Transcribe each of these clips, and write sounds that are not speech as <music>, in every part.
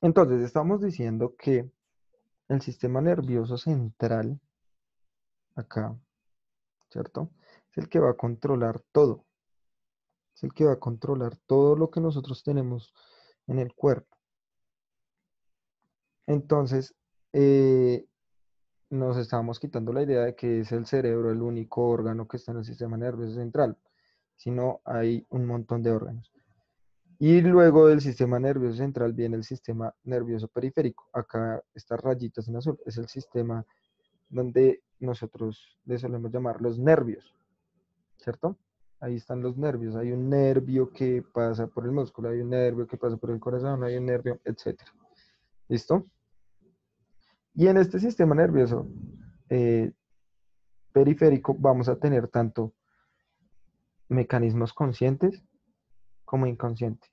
Entonces, estamos diciendo que el sistema nervioso central, acá, ¿cierto? Es el que va a controlar todo. Es el que va a controlar todo lo que nosotros tenemos en el cuerpo. Entonces, eh, nos estamos quitando la idea de que es el cerebro el único órgano que está en el sistema nervioso central, sino hay un montón de órganos. Y luego del sistema nervioso central viene el sistema nervioso periférico. Acá estas rayitas en azul es el sistema donde nosotros le solemos llamar los nervios, ¿cierto? Ahí están los nervios. Hay un nervio que pasa por el músculo, hay un nervio que pasa por el corazón, hay un nervio, etc. ¿Listo? Y en este sistema nervioso eh, periférico vamos a tener tanto mecanismos conscientes como inconsciente.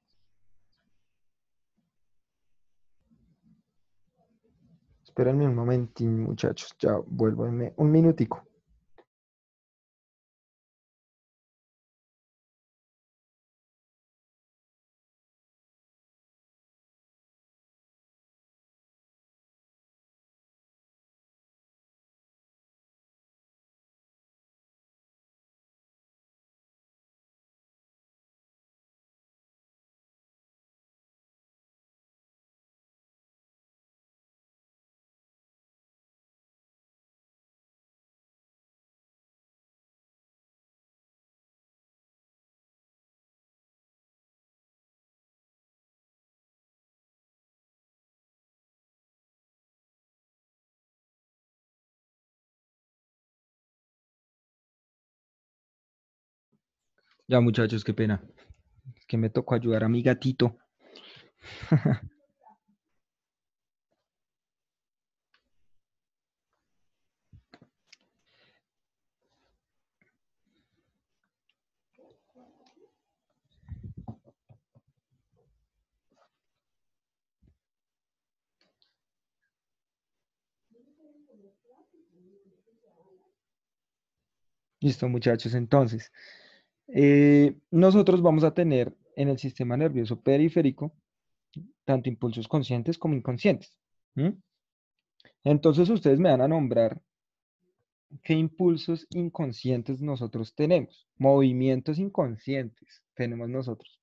Espérenme un momentín, muchachos. Ya vuelvo un minutico. Ya, muchachos, qué pena. que me tocó ayudar a mi gatito. <laughs> Listo, muchachos, entonces. Eh, nosotros vamos a tener en el sistema nervioso periférico tanto impulsos conscientes como inconscientes. Entonces ustedes me van a nombrar qué impulsos inconscientes nosotros tenemos, movimientos inconscientes tenemos nosotros.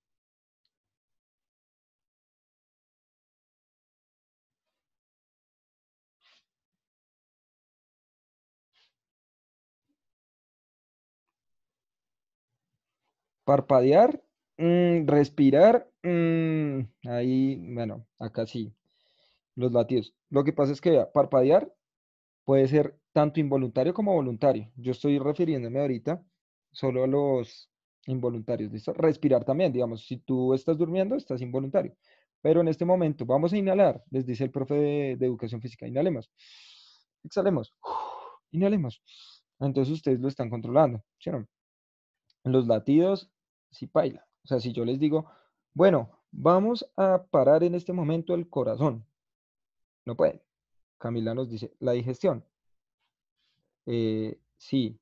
parpadear, mm, respirar, mm, ahí, bueno, acá sí, los latidos. Lo que pasa es que parpadear puede ser tanto involuntario como voluntario. Yo estoy refiriéndome ahorita solo a los involuntarios, ¿listo? Respirar también, digamos, si tú estás durmiendo, estás involuntario. Pero en este momento vamos a inhalar, les dice el profe de, educación física, inhalemos, exhalemos, <sniffs> inhalemos. Entonces ustedes lo están controlando, ¿sí los latidos, sí paila. O sea, si yo les digo, bueno, vamos a parar en este momento el corazón. No pueden. Camila nos dice, la digestión. Eh, sí.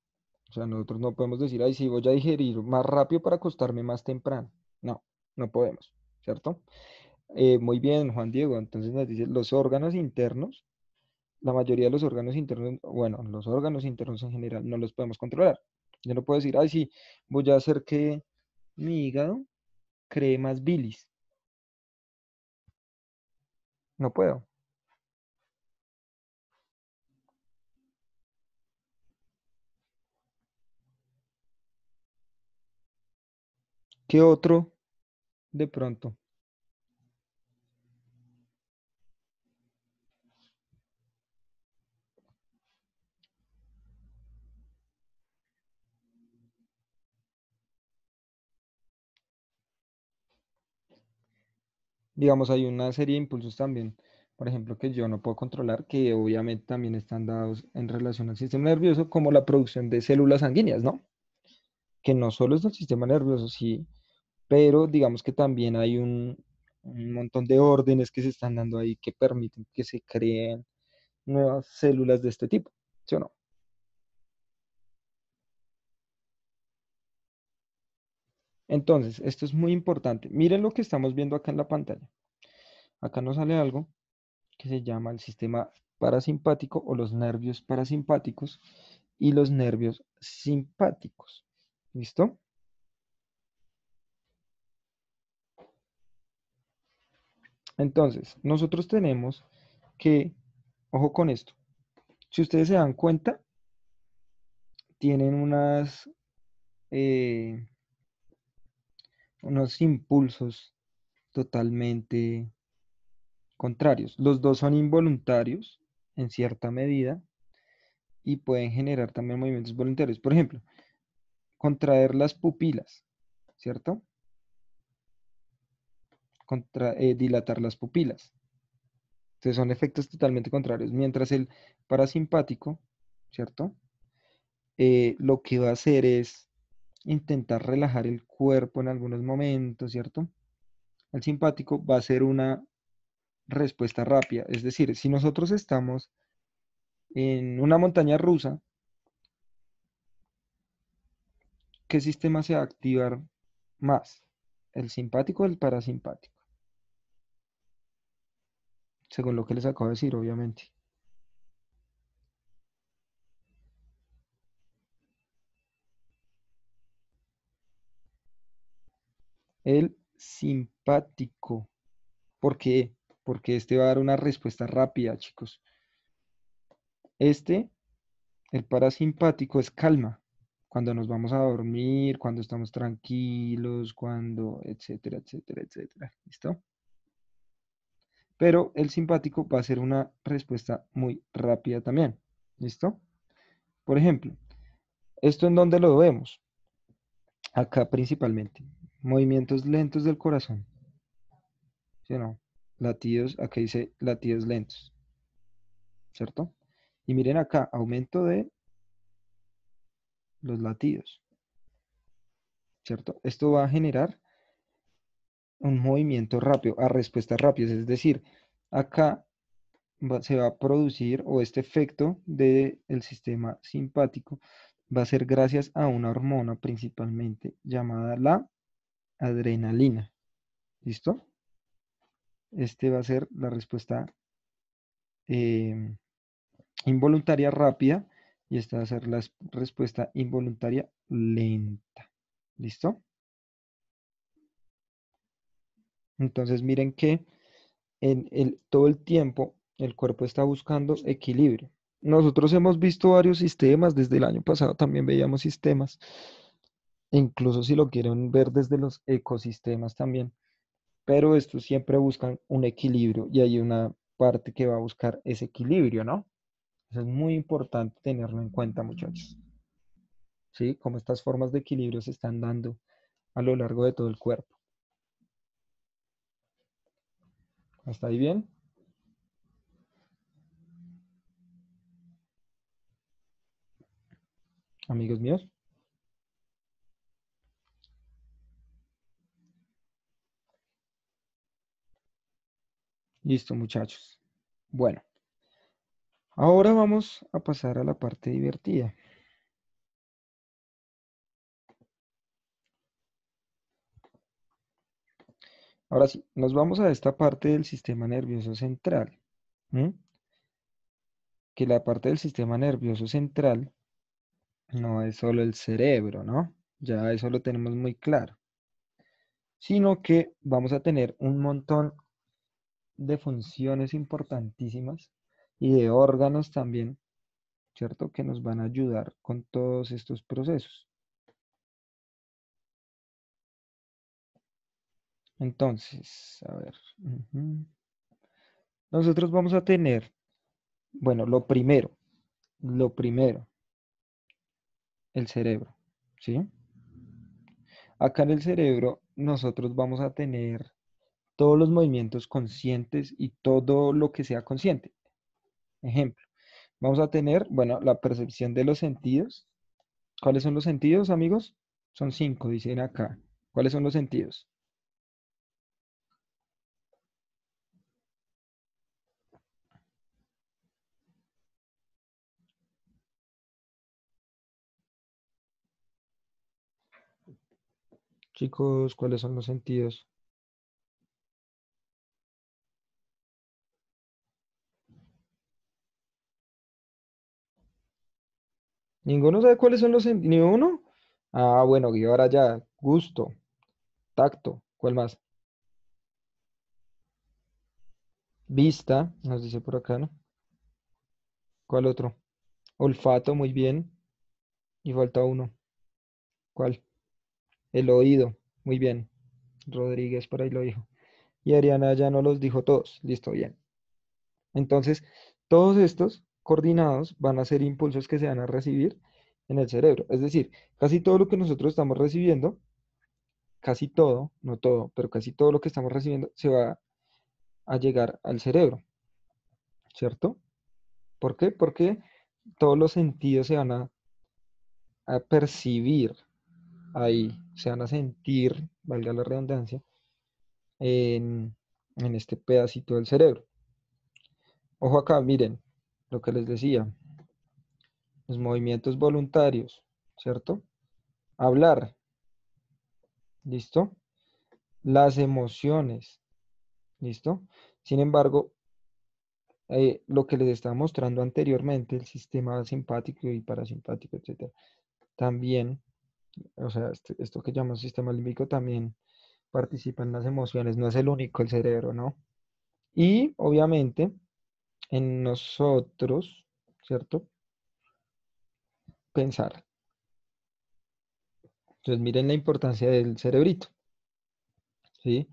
O sea, nosotros no podemos decir, ay, sí, voy a digerir más rápido para acostarme más temprano. No, no podemos, ¿cierto? Eh, muy bien, Juan Diego. Entonces nos dice, los órganos internos, la mayoría de los órganos internos, bueno, los órganos internos en general no los podemos controlar. Yo no puedo decir, ay, sí, voy a hacer que mi hígado cree más bilis. No puedo. ¿Qué otro de pronto? digamos, hay una serie de impulsos también, por ejemplo, que yo no puedo controlar, que obviamente también están dados en relación al sistema nervioso, como la producción de células sanguíneas, ¿no? Que no solo es del sistema nervioso, sí, pero digamos que también hay un, un montón de órdenes que se están dando ahí que permiten que se creen nuevas células de este tipo, ¿sí o no? Entonces, esto es muy importante. Miren lo que estamos viendo acá en la pantalla. Acá nos sale algo que se llama el sistema parasimpático o los nervios parasimpáticos y los nervios simpáticos. ¿Listo? Entonces, nosotros tenemos que, ojo con esto, si ustedes se dan cuenta, tienen unas, eh, unos impulsos totalmente contrarios. Los dos son involuntarios en cierta medida y pueden generar también movimientos voluntarios. Por ejemplo, contraer las pupilas, ¿cierto? Eh, dilatar las pupilas. Entonces son efectos totalmente contrarios. Mientras el parasimpático, ¿cierto? Eh, lo que va a hacer es intentar relajar el cuerpo en algunos momentos, ¿cierto? El simpático va a ser una respuesta rápida. Es decir, si nosotros estamos en una montaña rusa, ¿qué sistema se va a activar más? ¿El simpático o el parasimpático? Según lo que les acabo de decir, obviamente. el simpático. ¿Por qué? Porque este va a dar una respuesta rápida, chicos. Este, el parasimpático, es calma. Cuando nos vamos a dormir, cuando estamos tranquilos, cuando, etcétera, etcétera, etcétera. ¿Listo? Pero el simpático va a ser una respuesta muy rápida también. ¿Listo? Por ejemplo, ¿esto en dónde lo vemos? Acá principalmente. Movimientos lentos del corazón. Si no? Latidos, acá dice latidos lentos. ¿Cierto? Y miren acá, aumento de los latidos. ¿Cierto? Esto va a generar un movimiento rápido, a respuestas rápidas. Es decir, acá se va a producir o este efecto del sistema simpático va a ser gracias a una hormona principalmente llamada la adrenalina. ¿Listo? Este va a ser la respuesta eh, involuntaria rápida y esta va a ser la respuesta involuntaria lenta. ¿Listo? Entonces miren que en el, todo el tiempo el cuerpo está buscando equilibrio. Nosotros hemos visto varios sistemas, desde el año pasado también veíamos sistemas e incluso si lo quieren ver desde los ecosistemas también. Pero estos siempre buscan un equilibrio y hay una parte que va a buscar ese equilibrio, ¿no? Eso es muy importante tenerlo en cuenta, muchachos. ¿Sí? Como estas formas de equilibrio se están dando a lo largo de todo el cuerpo. ¿Hasta ahí bien? Amigos míos. Listo, muchachos. Bueno, ahora vamos a pasar a la parte divertida. Ahora sí, nos vamos a esta parte del sistema nervioso central. Que la parte del sistema nervioso central no es solo el cerebro, ¿no? Ya eso lo tenemos muy claro. Sino que vamos a tener un montón de funciones importantísimas y de órganos también, ¿cierto? Que nos van a ayudar con todos estos procesos. Entonces, a ver. Nosotros vamos a tener, bueno, lo primero, lo primero, el cerebro, ¿sí? Acá en el cerebro nosotros vamos a tener todos los movimientos conscientes y todo lo que sea consciente. Ejemplo, vamos a tener, bueno, la percepción de los sentidos. ¿Cuáles son los sentidos, amigos? Son cinco, dicen acá. ¿Cuáles son los sentidos? Chicos, ¿cuáles son los sentidos? Ninguno sabe cuáles son los Ni uno. Ah, bueno, y ahora ya. Gusto, tacto. ¿Cuál más? Vista, nos dice por acá, ¿no? ¿Cuál otro? Olfato, muy bien. Y falta uno. ¿Cuál? El oído, muy bien. Rodríguez por ahí lo dijo. Y Ariana ya no los dijo todos. Listo, bien. Entonces, todos estos coordinados van a ser impulsos que se van a recibir en el cerebro. Es decir, casi todo lo que nosotros estamos recibiendo, casi todo, no todo, pero casi todo lo que estamos recibiendo se va a llegar al cerebro. ¿Cierto? ¿Por qué? Porque todos los sentidos se van a, a percibir ahí, se van a sentir, valga la redundancia, en, en este pedacito del cerebro. Ojo acá, miren, lo que les decía, los movimientos voluntarios, ¿cierto? Hablar, ¿listo? Las emociones, ¿listo? Sin embargo, eh, lo que les estaba mostrando anteriormente, el sistema simpático y parasimpático, etcétera, también, o sea, este, esto que llamamos sistema límbico también participa en las emociones, no es el único el cerebro, ¿no? Y obviamente en nosotros, ¿cierto? Pensar. Entonces, miren la importancia del cerebrito. ¿Sí?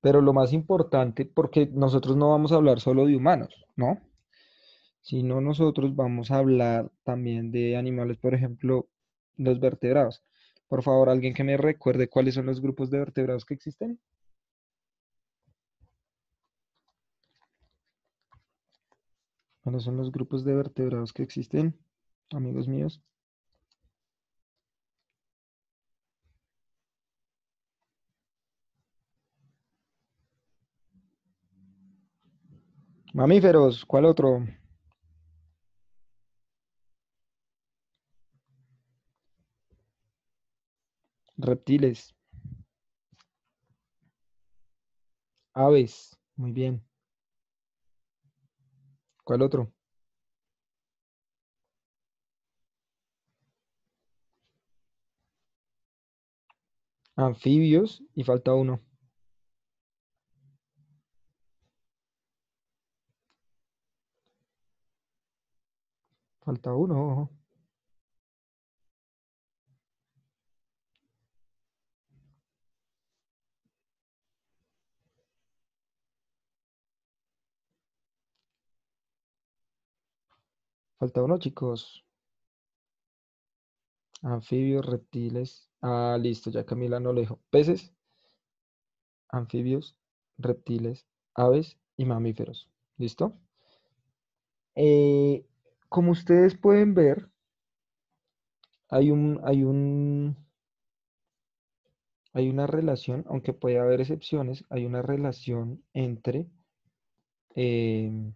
Pero lo más importante, porque nosotros no vamos a hablar solo de humanos, ¿no? Sino nosotros vamos a hablar también de animales, por ejemplo, los vertebrados. Por favor, alguien que me recuerde cuáles son los grupos de vertebrados que existen. ¿Cuáles son los grupos de vertebrados que existen, amigos míos? Mamíferos, ¿cuál otro? Reptiles. Aves, muy bien. ¿Cuál otro? Anfibios y falta uno. Falta uno, ojo. Falta uno, chicos. Anfibios, reptiles. Ah, listo, ya Camila no lo Peces, anfibios, reptiles, aves y mamíferos. ¿Listo? Eh, como ustedes pueden ver, hay un, hay un, hay una relación, aunque puede haber excepciones, hay una relación entre eh,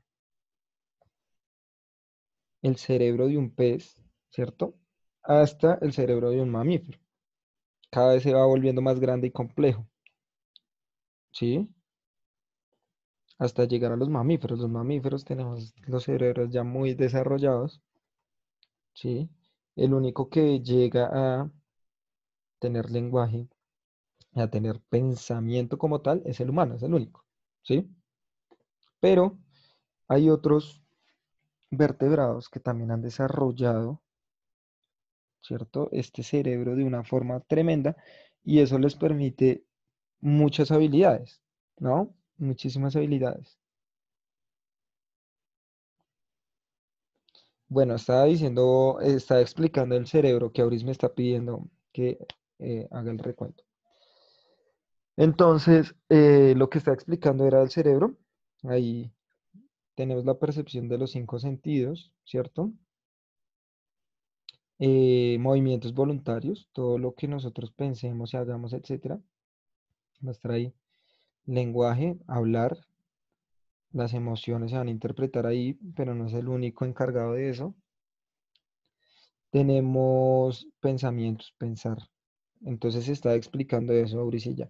el cerebro de un pez, ¿cierto? Hasta el cerebro de un mamífero. Cada vez se va volviendo más grande y complejo. ¿Sí? Hasta llegar a los mamíferos. Los mamíferos tenemos los cerebros ya muy desarrollados. ¿Sí? El único que llega a tener lenguaje, a tener pensamiento como tal, es el humano, es el único. ¿Sí? Pero hay otros vertebrados que también han desarrollado, ¿cierto? Este cerebro de una forma tremenda y eso les permite muchas habilidades, ¿no? Muchísimas habilidades. Bueno, estaba diciendo, estaba explicando el cerebro que Auris me está pidiendo que eh, haga el recuento. Entonces, eh, lo que está explicando era el cerebro. Ahí tenemos la percepción de los cinco sentidos, ¿cierto? Eh, movimientos voluntarios, todo lo que nosotros pensemos y hagamos, etcétera. Nos trae lenguaje, hablar, las emociones se van a interpretar ahí, pero no es el único encargado de eso. Tenemos pensamientos, pensar. Entonces está explicando eso, Auricilla.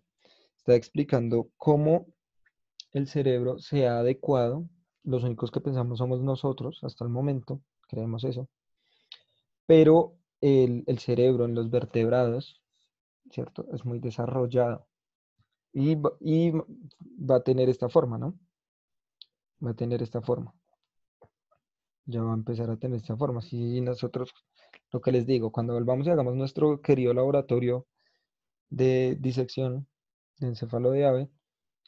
Está explicando cómo el cerebro se ha adecuado los únicos que pensamos somos nosotros hasta el momento, creemos eso, pero el, cerebro en los vertebrados, ¿cierto? Es muy desarrollado y, va a tener esta forma, ¿no? Va a tener esta forma. Ya va a empezar a tener esta forma. Si nosotros, lo que les digo, cuando volvamos y hagamos nuestro querido laboratorio de disección de encéfalo de ave,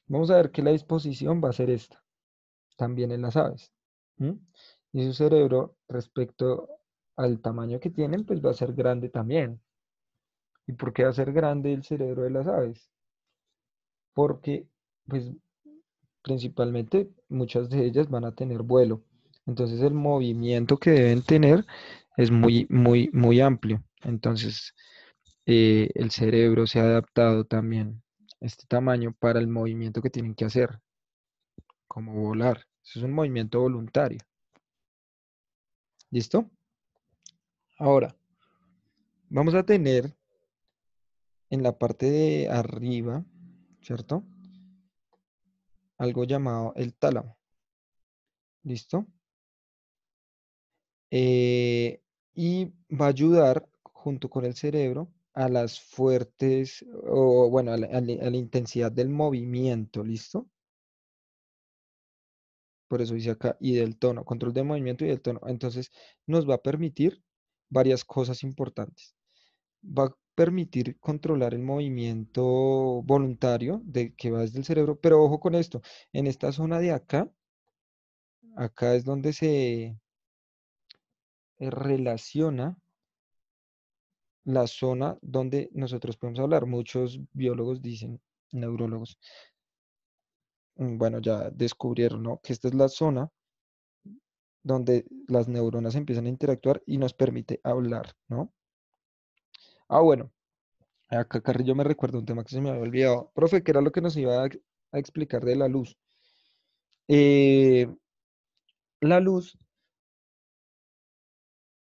vamos a ver que la disposición va a ser esta también en las aves. Y su cerebro, respecto al tamaño que tienen, pues va a ser grande también. ¿Y por qué va a ser grande el cerebro de las aves? Porque, pues, principalmente muchas de ellas van a tener vuelo. Entonces el movimiento que deben tener es muy, muy, muy amplio. Entonces eh, el cerebro se ha adaptado también a este tamaño para el movimiento que tienen que hacer como volar. Eso es un movimiento voluntario. ¿Listo? Ahora, vamos a tener en la parte de arriba, ¿cierto? Algo llamado el tálamo. ¿Listo? Eh, y va a ayudar junto con el cerebro a las fuertes, o bueno, a la intensidad del movimiento, ¿listo? por eso dice acá, y del tono, control de movimiento y del tono. Entonces nos va a permitir varias cosas importantes. Va a permitir controlar el movimiento voluntario de, que va desde el cerebro, pero ojo con esto, en esta zona de acá, acá es donde se eh, relaciona la zona donde nosotros podemos hablar. Muchos biólogos dicen, neurólogos, Mm, bueno, ya descubrieron ¿no? que esta es la zona donde las neuronas empiezan a interactuar y nos permite hablar, ¿no? Ah, bueno, acá Carrillo me recuerda un tema que se me había olvidado. Profe, ¿qué era lo que nos iba a, explicar de la luz. Eh, la luz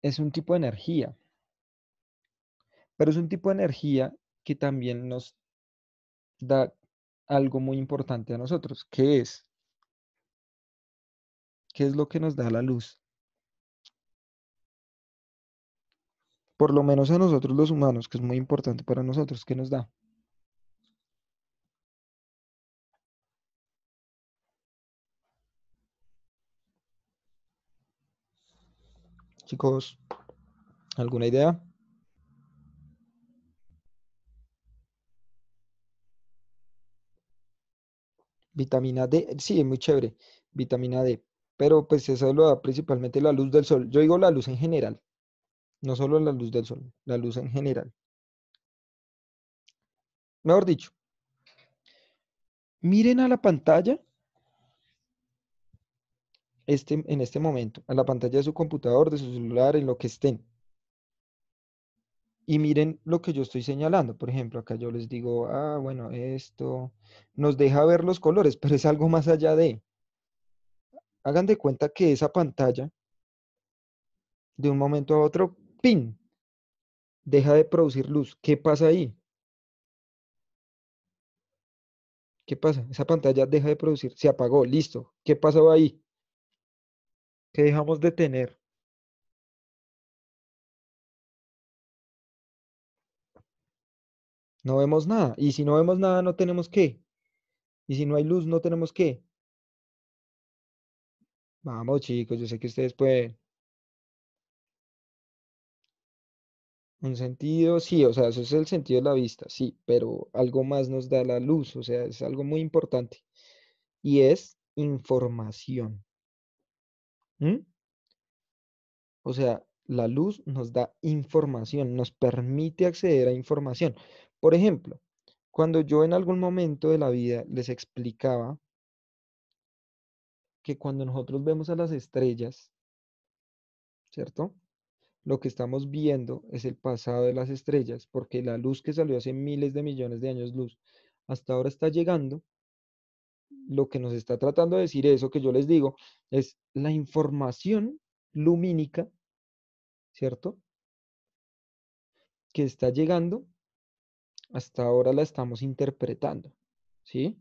es un tipo de energía, pero es un tipo de energía que también nos da algo muy importante a nosotros. ¿Qué es? ¿Qué es lo que nos da la luz? Por lo menos a nosotros los humanos, que es muy importante para nosotros, ¿qué nos da? Chicos, ¿alguna idea? vitamina D, eh, sí, es muy chévere, vitamina D, pero pues eso lo da principalmente la luz del sol. Yo digo la luz en general, no solo la luz del sol, la luz en general. Mejor dicho, miren a la pantalla este, en este momento, a la pantalla de su computador, de su celular, en lo que estén. Y miren lo que yo estoy señalando. Por ejemplo, acá yo les digo, ah, bueno, esto nos deja ver los colores, <laughs> pero es algo más allá de. Hagan de cuenta que esa pantalla, de un momento a otro, ¡pin! Deja de producir luz. ¿Qué pasa ahí? ¿Qué pasa? Esa pantalla deja de producir, se apagó, listo. ¿Qué pasó ahí? ¿Qué dejamos de tener No vemos nada. Y si no vemos nada, no tenemos qué. Y si no hay luz, no tenemos qué. Vamos, chicos, yo sé que ustedes pueden. Un sentido, sí, o sea, eso es el sentido de la vista, sí, pero algo más nos da la luz, o sea, es algo muy importante. Y es información. ¿Mm? O sea, la luz nos da información, nos permite acceder a información. Por ejemplo, cuando yo en algún momento de la vida les explicaba que cuando nosotros vemos a las estrellas, ¿cierto? Lo que estamos viendo es el pasado de las estrellas, porque la luz que salió hace miles de millones de años luz hasta ahora está llegando. Lo que nos está tratando de decir eso que yo les digo es la información lumínica, ¿cierto? Que está llegando hasta ahora la estamos interpretando, ¿sí?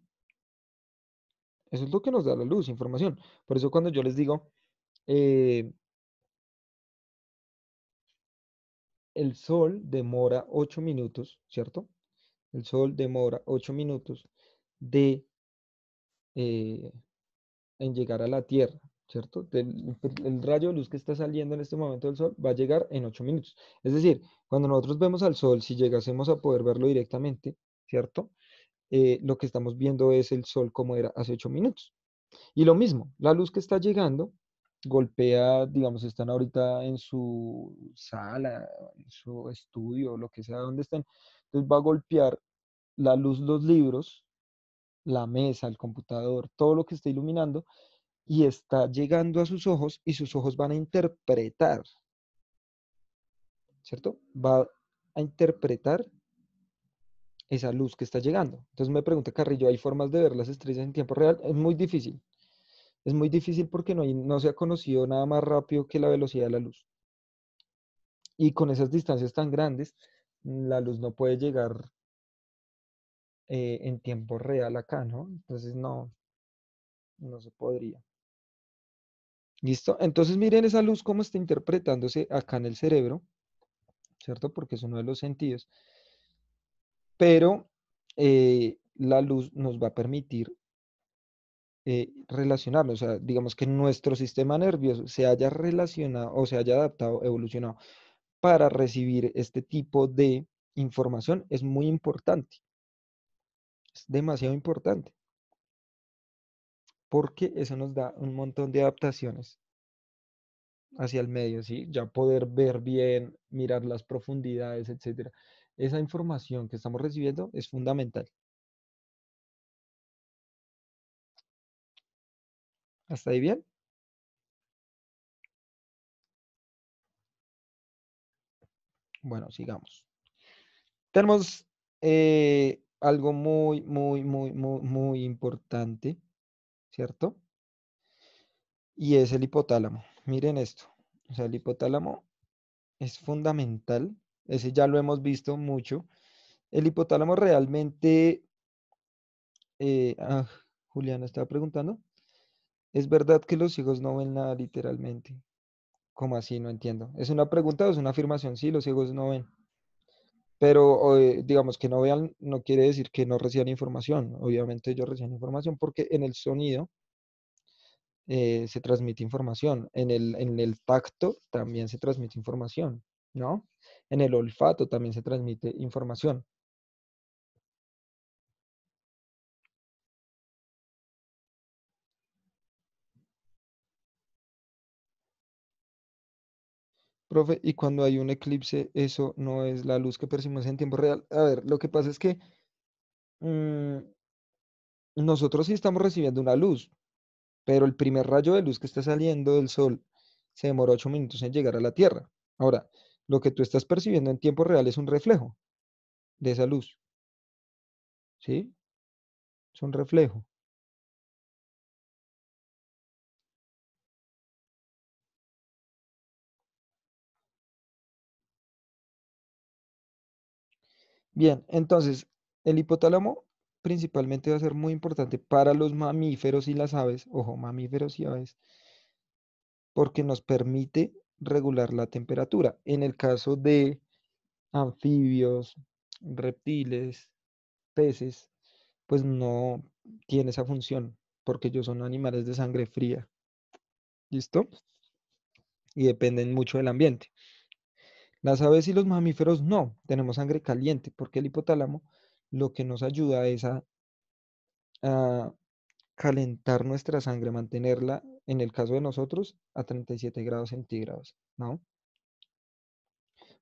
Eso es lo que nos da la luz, información. Por eso cuando yo les digo, eh, el sol demora ocho minutos, ¿cierto? El sol demora ocho minutos de, eh, en llegar a la Tierra. ¿cierto? Pues, el, rayo de luz que está saliendo en este momento del sol va a llegar en 8 minutos. Es decir, cuando nosotros vemos al sol, si llegásemos a poder verlo directamente, ¿cierto? Eh, lo que estamos viendo es el sol como era hace 8 minutos. Y lo mismo, la luz que está llegando golpea, digamos, están ahorita en su sala, en su estudio, lo que sea donde estén, entonces va a golpear la luz, los libros, la mesa, el computador, todo lo que esté iluminando, y está llegando a sus ojos y sus ojos van a interpretar, ¿cierto? Va a interpretar esa luz que está llegando. Entonces me pregunta Carrillo, ¿hay formas de ver las estrellas en tiempo real? Es muy difícil. Es muy difícil porque no, se ha conocido nada más rápido que la velocidad de la luz. Y con esas distancias tan grandes, la luz no puede llegar eh, en tiempo real acá, ¿no? Entonces no, no se podría. ¿Listo? Entonces miren esa luz cómo está interpretándose acá en el cerebro, ¿cierto? Porque es uno de los sentidos. Pero eh, la luz nos va a permitir eh, relacionarnos, o sea, digamos que nuestro sistema nervioso se haya relacionado o se haya adaptado, evolucionado para recibir este tipo de información es muy importante. Es demasiado importante porque eso nos da un montón de adaptaciones hacia el medio, ¿sí? Ya poder ver bien, mirar las profundidades, etcétera. Esa información que estamos recibiendo es fundamental. ¿Hasta ahí bien? Bueno, sigamos. Tenemos eh, algo muy, muy, muy, muy, muy importante ¿cierto? Y es el hipotálamo. Miren esto. O sea, el hipotálamo es fundamental. Ese ya lo hemos visto mucho. El hipotálamo realmente... Eh, ah, Juliana estaba preguntando. ¿Es verdad que los ciegos no ven nada literalmente? ¿Cómo así? No entiendo. ¿Es una pregunta o es una afirmación? Sí, los ciegos no ven pero eh, digamos que no vean, no quiere decir que no reciban información. Obviamente ellos reciben información porque en el sonido eh, se transmite información, en el, en el tacto también se transmite información, ¿no? En el olfato también se transmite información. Profe, ¿y cuando hay un eclipse, eso no es la luz que percibimos en tiempo real? A ver, lo que pasa es que mm, nosotros sí estamos recibiendo una luz, pero el primer rayo de luz que está saliendo del sol se demora ocho minutos en llegar a la Tierra. Ahora, lo que tú estás percibiendo en tiempo real es un reflejo de esa luz. ¿Sí? Es un reflejo. Bien, entonces, el hipotálamo principalmente va a ser muy importante para los mamíferos y las aves, ojo, mamíferos y aves, porque nos permite regular la temperatura. En el caso de anfibios, reptiles, peces, pues no tiene esa función, porque ellos son animales de sangre fría. ¿Listo? Y dependen mucho del ambiente. Las aves y los mamíferos no, tenemos sangre caliente, porque el hipotálamo lo que nos ayuda es a, calentar nuestra sangre, mantenerla, en el caso de nosotros, a 37 grados centígrados, ¿no?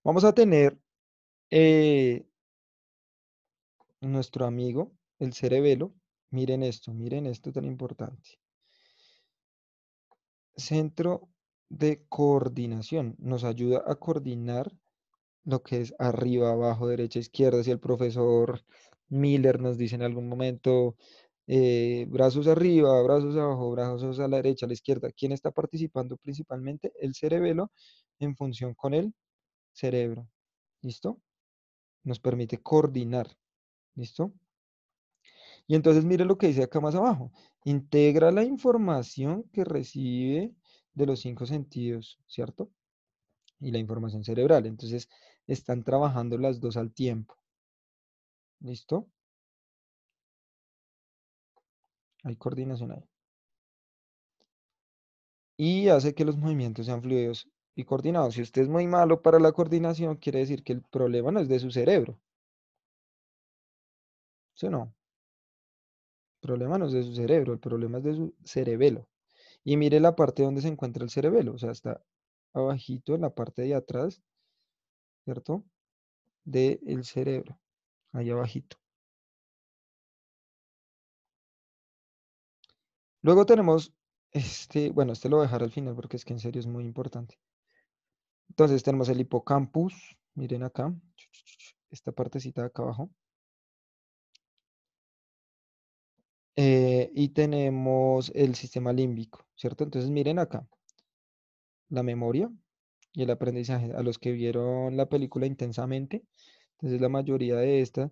Vamos a tener eh, nuestro amigo, el cerebelo. Miren esto, miren esto tan importante. Centro de coordinación. Nos ayuda a coordinar lo que es arriba, abajo, derecha, izquierda. Si el profesor Miller nos dice en algún momento eh, brazos arriba, brazos abajo, brazos a la derecha, a la izquierda, ¿quién está participando principalmente? El cerebelo en función con el cerebro. ¿Listo? Nos permite coordinar. ¿Listo? Y entonces mire lo que dice acá más abajo. Integra la información que recibe de los cinco sentidos, ¿cierto? Y la información cerebral. Entonces, están trabajando las dos al tiempo. ¿Listo? Hay coordinación ahí. Y hace que los movimientos sean fluidos y coordinados. Si usted es muy malo para la coordinación, quiere decir que el problema no es de su cerebro. ¿Sí no? El problema no es de su cerebro, el problema es de su cerebelo. Y mire la parte donde se encuentra el cerebelo, o sea, está abajito en la parte de atrás, ¿cierto? Del el cerebro, ahí abajito. Luego tenemos este, bueno, este lo voy a dejar al final porque es que en serio es muy importante. Entonces tenemos el hipocampus, miren acá, esta partecita de acá abajo, Eh, y tenemos el sistema límbico, ¿cierto? Entonces miren acá, la memoria y el aprendizaje. A los que vieron la película intensamente, entonces la mayoría de esta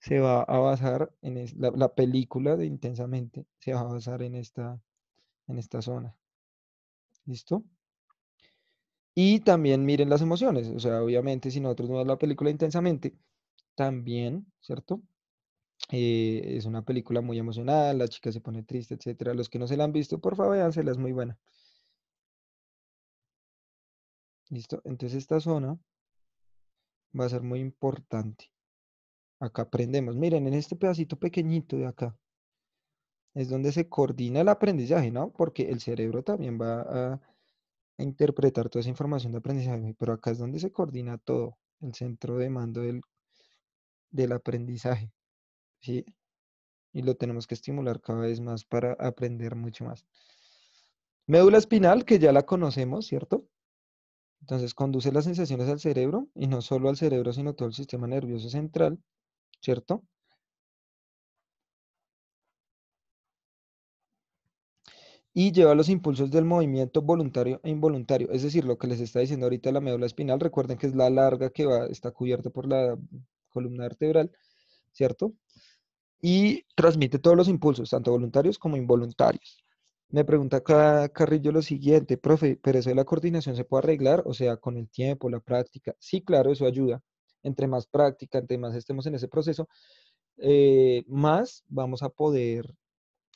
se va a basar en la, película de intensamente, se va a basar en esta, en esta zona. ¿Listo? Y también miren las emociones, o sea, obviamente si nosotros no vemos la película intensamente, también, ¿cierto? Eh, es una película muy emocionada la chica se pone triste, etcétera. Los que no se la han visto, por favor, véansela, es muy buena. Listo, entonces esta zona va a ser muy importante. Acá aprendemos. Miren, en este pedacito pequeñito de acá es donde se coordina el aprendizaje, ¿no? Porque el cerebro también va a, a interpretar toda esa información de aprendizaje, pero acá es donde se coordina todo, el centro de mando del, del aprendizaje. ¿sí? Y lo tenemos que estimular cada vez más para aprender mucho más. Médula espinal, que ya la conocemos, ¿cierto? Entonces conduce las sensaciones al cerebro y no solo al cerebro, sino todo el sistema nervioso central, ¿cierto? y lleva los impulsos del movimiento voluntario e involuntario. Es decir, lo que les está diciendo ahorita la médula espinal, recuerden que es la larga que va, está cubierta por la columna vertebral, ¿cierto? y transmite todos los impulsos, tanto voluntarios como involuntarios. Me pregunta Carrillo lo siguiente, profe, pero eso de la coordinación se puede arreglar, o sea, con el tiempo, la práctica. Sí, claro, eso ayuda. Entre más práctica, entre más estemos en ese proceso, eh, más vamos a poder,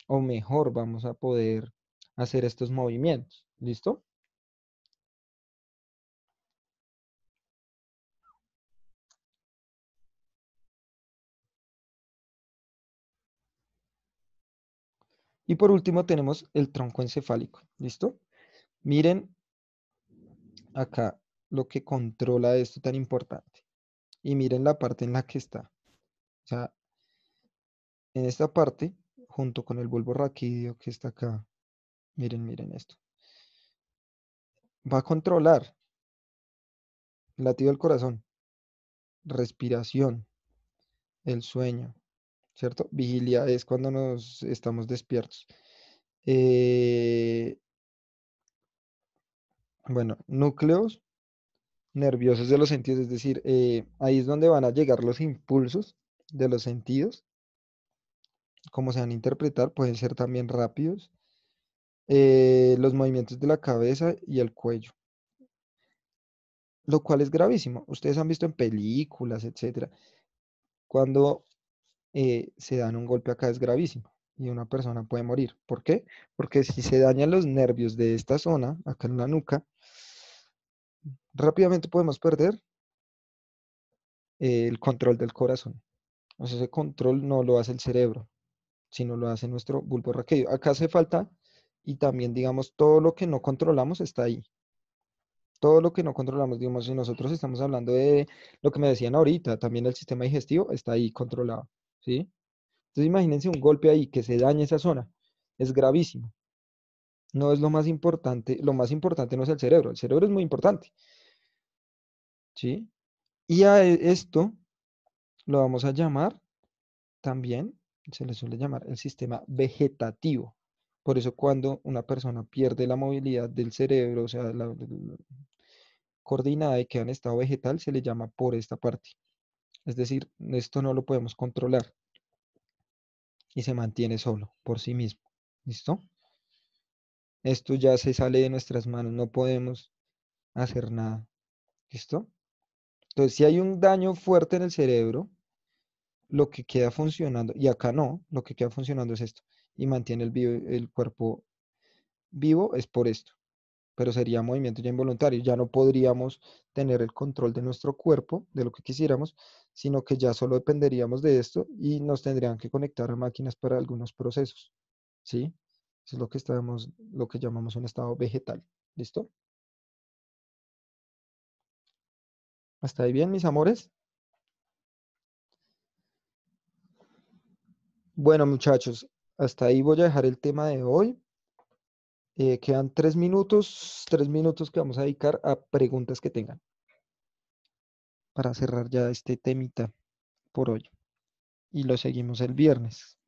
o mejor, vamos a poder hacer estos movimientos. ¿Listo? Y por último tenemos el tronco encefálico, ¿listo? Miren acá lo que controla esto tan importante. Y miren la parte en la que está. O sea, en esta parte, junto con el bulbo raquídeo que está acá, miren, miren esto. Va a controlar latido del corazón, respiración, el sueño, ¿cierto? Vigilia es cuando nos estamos despiertos. Eh, bueno, núcleos nerviosos de los sentidos, es decir, eh, ahí es donde van a llegar los impulsos de los sentidos, como se van a interpretar, pueden ser también rápidos, eh, los movimientos de la cabeza y el cuello, lo cual es gravísimo. Ustedes han visto en películas, etcétera, cuando eh, se dan un golpe acá es gravísimo y una persona puede morir. ¿Por qué? Porque si se dañan los nervios de esta zona, acá en la nuca, rápidamente podemos perder el control del corazón. O ese control no lo hace el cerebro, sino lo hace nuestro bulbo raquídeo. Acá hace falta y también, digamos, todo lo que no controlamos está ahí. Todo lo que no controlamos, digamos, si nosotros estamos hablando de lo que me decían ahorita, también el sistema digestivo está ahí controlado. Entonces imagínense un golpe ahí que se daña esa zona, es gravísimo. No es lo más importante, lo más importante no es el cerebro, el cerebro es muy importante. ¿Sí? Y a e, esto lo vamos a llamar también, se le suele llamar el sistema vegetativo. Por eso cuando una persona pierde la movilidad del cerebro, o sea, la, la coordinada y queda en estado vegetal, se le llama por esta parte. Es decir, esto no lo podemos controlar y se mantiene solo, por sí mismo. ¿Listo? Esto ya se sale de nuestras manos, no podemos hacer nada. ¿Listo? Entonces, si hay un daño fuerte en el cerebro, lo que queda funcionando, y acá no, lo que queda funcionando es esto, y mantiene el, el cuerpo vivo es por esto, pero sería movimiento ya involuntario, ya no podríamos tener el control de nuestro cuerpo, de lo que quisiéramos, sino que ya solo dependeríamos de esto y nos tendrían que conectar a máquinas para algunos procesos, ¿sí? es lo que, lo que llamamos un estado vegetal, ¿listo? ¿Hasta ahí bien, mis amores? Bueno, muchachos, hasta ahí voy a dejar el tema de hoy. Eh, quedan tres minutos, tres minutos que vamos a dedicar a preguntas que tengan para cerrar ya este temita por hoy. Y lo seguimos el viernes.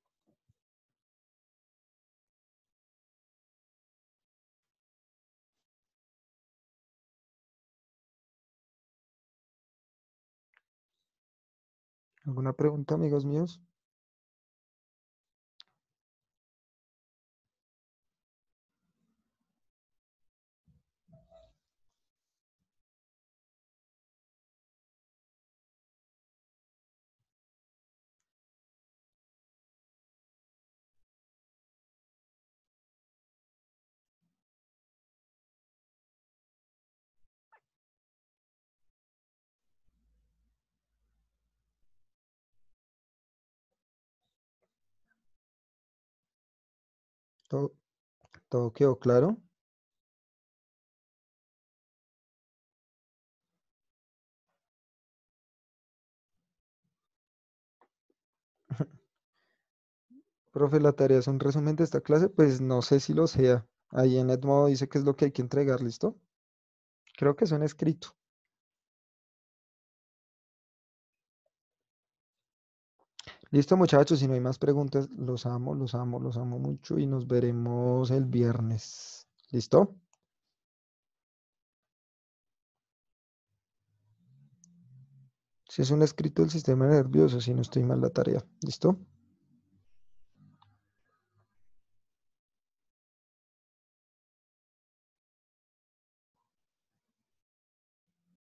¿Alguna pregunta, amigos míos? ¿Todo, quedó claro? <laughs> Profe, la tarea es un resumen de esta clase, pues no sé si lo sea. Ahí en Edmodo dice que es lo que hay que entregar, ¿listo? Creo que es un escrito. Listo, muchachos, si no hay más preguntas, los amo, los amo, los amo mucho y nos veremos el viernes. ¿Listo? Si es un escrito del sistema nervioso, si no estoy mal la tarea. ¿Listo?